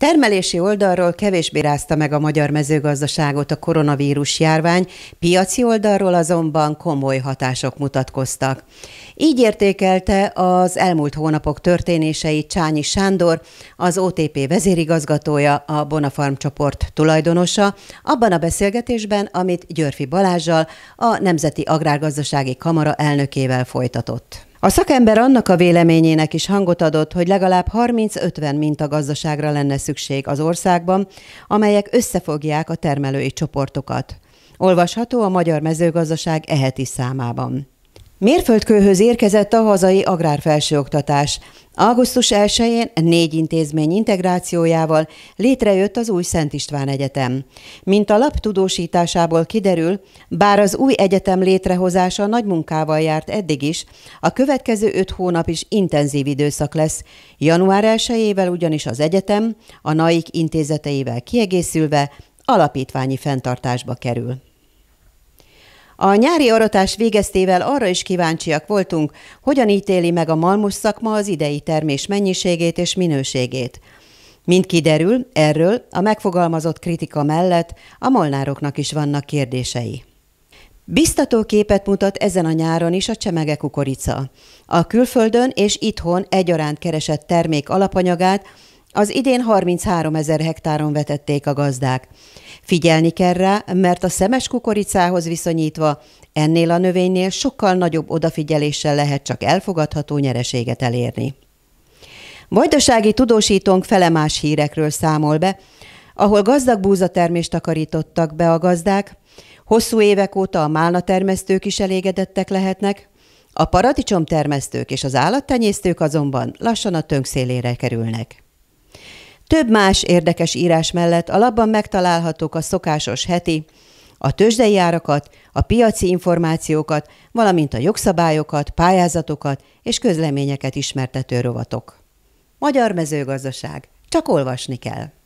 Termelési oldalról kevésbé rázta meg a magyar mezőgazdaságot a koronavírus járvány, piaci oldalról azonban komoly hatások mutatkoztak. Így értékelte az elmúlt hónapok történéseit Csányi Sándor, az OTP vezérigazgatója, a Bonafarm csoport tulajdonosa, abban a beszélgetésben, amit Györfi Balázsjal, a Nemzeti Agrárgazdasági Kamara elnökével folytatott. A szakember annak a véleményének is hangot adott, hogy legalább 30-50 mintagazdaságra lenne szükség az országban, amelyek összefogják a termelői csoportokat. Olvasható a Magyar Mezőgazdaság eheti számában. Mérföldkőhöz érkezett a hazai agrárfelsőoktatás. Augusztus 1-én négy intézmény integrációjával létrejött az új Szent István Egyetem. Mint a lap tudósításából kiderül, bár az új egyetem létrehozása nagy munkával járt eddig is, a következő öt hónap is intenzív időszak lesz. Január 1-ével ugyanis az egyetem, a NAIK intézeteivel kiegészülve alapítványi fenntartásba kerül. A nyári aratás végeztével arra is kíváncsiak voltunk, hogyan ítéli meg a malmus szakma az idei termés mennyiségét és minőségét. Mint kiderül, erről a megfogalmazott kritika mellett a molnároknak is vannak kérdései. Biztató képet mutat ezen a nyáron is a csemege kukorica. A külföldön és itthon egyaránt keresett termék alapanyagát az idén 33 ezer hektáron vetették a gazdák. Figyelni kell rá, mert a szemes kukoricához viszonyítva ennél a növénynél sokkal nagyobb odafigyeléssel lehet csak elfogadható nyereséget elérni. Vajdasági tudósítónk felemás hírekről számol be, ahol gazdag búzatermést takarítottak be a gazdák, hosszú évek óta a málna termesztők is elégedettek lehetnek, a paradicsom termesztők és az állattenyésztők azonban lassan a tönk szélére kerülnek. Több más érdekes írás mellett a labban megtalálhatók a szokásos heti, a tőzsdei árakat, a piaci információkat, valamint a jogszabályokat, pályázatokat és közleményeket ismertető rovatok. Magyar mezőgazdaság. Csak olvasni kell.